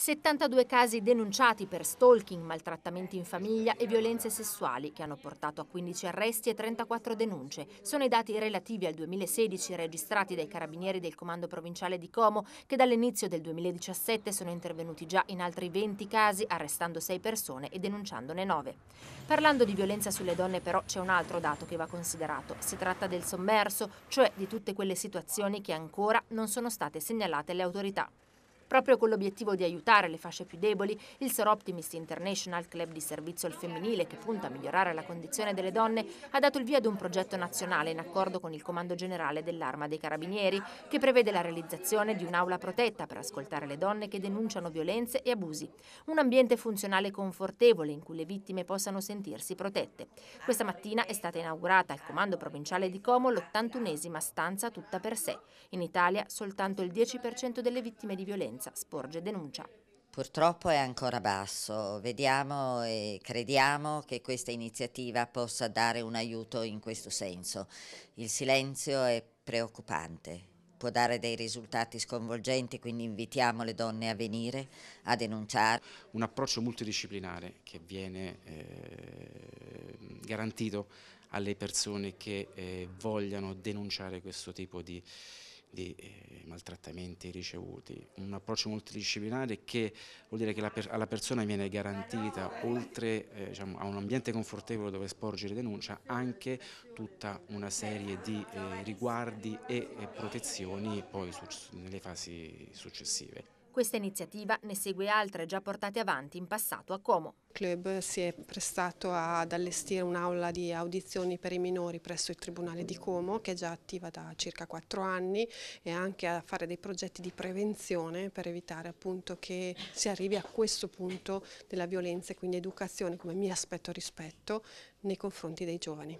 72 casi denunciati per stalking, maltrattamenti in famiglia e violenze sessuali che hanno portato a 15 arresti e 34 denunce. Sono i dati relativi al 2016 registrati dai carabinieri del Comando Provinciale di Como che dall'inizio del 2017 sono intervenuti già in altri 20 casi arrestando 6 persone e denunciandone 9. Parlando di violenza sulle donne però c'è un altro dato che va considerato. Si tratta del sommerso, cioè di tutte quelle situazioni che ancora non sono state segnalate alle autorità proprio con l'obiettivo di aiutare le fasce più deboli, il Sor Optimist International, club di servizio al femminile che punta a migliorare la condizione delle donne, ha dato il via ad un progetto nazionale in accordo con il Comando Generale dell'Arma dei Carabinieri, che prevede la realizzazione di un'aula protetta per ascoltare le donne che denunciano violenze e abusi. Un ambiente funzionale confortevole in cui le vittime possano sentirsi protette. Questa mattina è stata inaugurata al Comando Provinciale di Como l'81esima stanza tutta per sé. In Italia soltanto il 10% delle vittime di violenza violenza, sporge denuncia. Purtroppo è ancora basso, vediamo e crediamo che questa iniziativa possa dare un aiuto in questo senso. Il silenzio è preoccupante, può dare dei risultati sconvolgenti, quindi invitiamo le donne a venire, a denunciare. Un approccio multidisciplinare che viene eh, garantito alle persone che eh, vogliano denunciare questo tipo di di eh, maltrattamenti ricevuti. Un approccio multidisciplinare che vuol dire che per alla persona viene garantita, oltre eh, diciamo, a un ambiente confortevole dove sporgere denuncia, anche tutta una serie di eh, riguardi e protezioni poi nelle fasi successive. Questa iniziativa ne segue altre già portate avanti in passato a Como. Il club si è prestato ad allestire un'aula di audizioni per i minori presso il Tribunale di Como che è già attiva da circa quattro anni e anche a fare dei progetti di prevenzione per evitare appunto che si arrivi a questo punto della violenza e quindi educazione come mi aspetto rispetto nei confronti dei giovani.